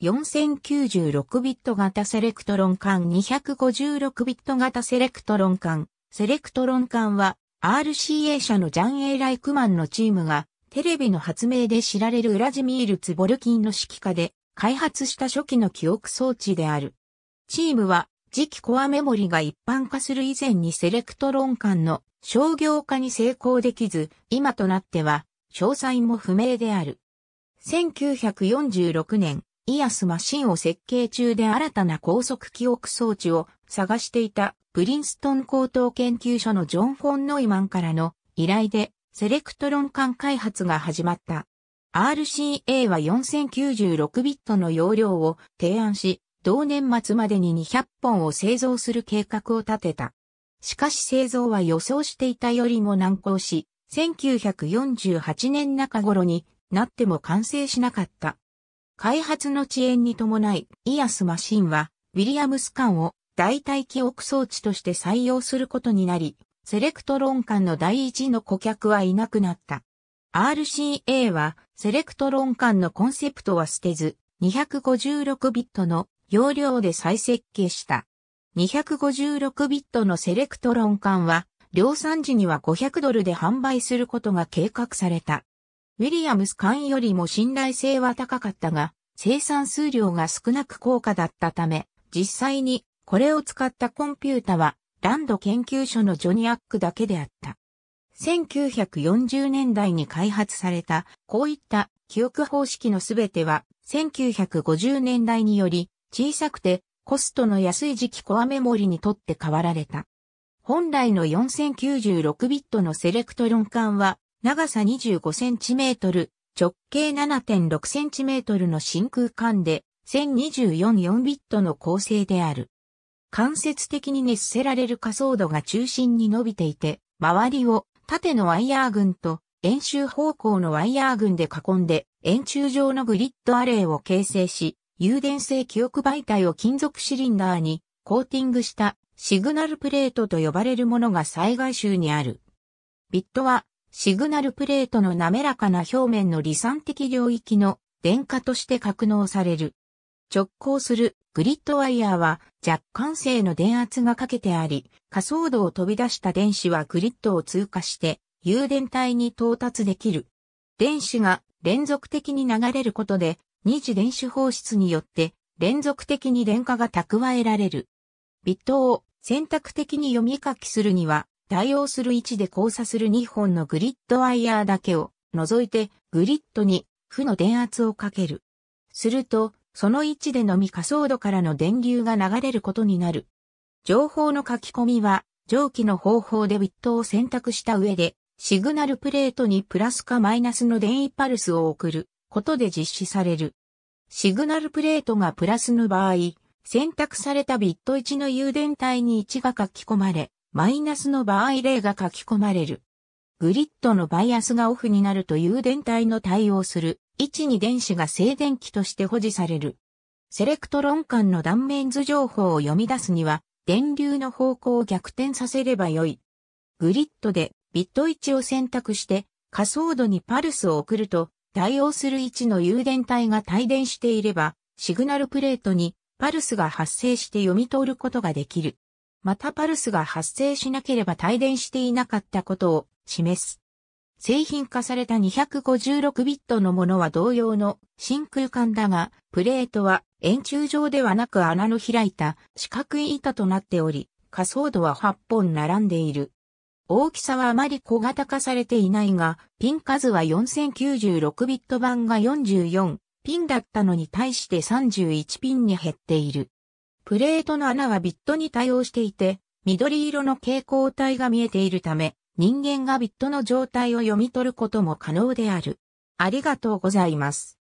4096ビット型セレクトロン管256ビット型セレクトロン管。セレクトロン管は RCA 社のジャン・エイ・ライクマンのチームがテレビの発明で知られるウラジミール・ツボルキンの指揮下で開発した初期の記憶装置である。チームは次期コアメモリが一般化する以前にセレクトロン管の商業化に成功できず、今となっては詳細も不明である。1946年、イアスマシンを設計中で新たな高速記憶装置を探していたプリンストン高等研究所のジョン・フォン・ノイマンからの依頼でセレクトロン管開発が始まった。RCA は4096ビットの容量を提案し、同年末までに200本を製造する計画を立てた。しかし製造は予想していたよりも難航し、1948年中頃になっても完成しなかった。開発の遅延に伴い、イアスマシンは、ウィリアムス艦を代替記憶装置として採用することになり、セレクトロン艦の第一の顧客はいなくなった。RCA は、セレクトロン艦のコンセプトは捨てず、256ビットの容量で再設計した。256ビットのセレクトロン艦は、量産時には500ドルで販売することが計画された。ウィリアムス艦よりも信頼性は高かったが、生産数量が少なく高価だったため、実際にこれを使ったコンピュータは、ランド研究所のジョニアックだけであった。1940年代に開発された、こういった記憶方式のすべては、1950年代により、小さくてコストの安い時期コアメモリにとって変わられた。本来の4096ビットのセレクトロン管は長さ 25cm、直径 7.6cm の真空管で、1024-4ビットの構成である。間接的に熱せられる仮想度が中心に伸びていて、周りを縦のワイヤー群と円周方向のワイヤー群で囲んで、円柱状のグリッドアレイを形成し、有電性記憶媒体を金属シリンダーにコーティングしたシグナルプレートと呼ばれるものが災害集にある。ビットはシグナルプレートの滑らかな表面の理算的領域の電荷として格納される。直行するグリッドワイヤーは若干性の電圧がかけてあり、仮想度を飛び出した電子はグリッドを通過して誘電体に到達できる。電子が連続的に流れることで二次電子放出によって連続的に電荷が蓄えられる。ビットを選択的に読み書きするには対応する位置で交差する2本のグリッドワイヤーだけを除いてグリッドに負の電圧をかける。すると、その位置でのみ仮想度からの電流が流れることになる。情報の書き込みは、上記の方法でビットを選択した上で、シグナルプレートにプラスかマイナスの電位パルスを送ることで実施される。シグナルプレートがプラスの場合、選択されたビット1の誘電体に1が書き込まれ、マイナスの場合例が書き込まれる。グリッドのバイアスがオフになるとい電体の対応する位置に電子が静電気として保持される。セレクトロン間の断面図情報を読み出すには、電流の方向を逆転させればよい。グリッドでビット位置を選択して仮想度にパルスを送ると、対応する位置の誘電体が帯電していれば、シグナルプレートにパルスが発生して読み取ることができる。またパルスが発生しなければ帯電していなかったことを示す。製品化された256ビットのものは同様の真空管だが、プレートは円柱状ではなく穴の開いた四角い板となっており、仮想度は8本並んでいる。大きさはあまり小型化されていないが、ピン数は4096ビット版が44ピンだったのに対して31ピンに減っている。プレートの穴はビットに対応していて、緑色の蛍光体が見えているため、人間がビットの状態を読み取ることも可能である。ありがとうございます。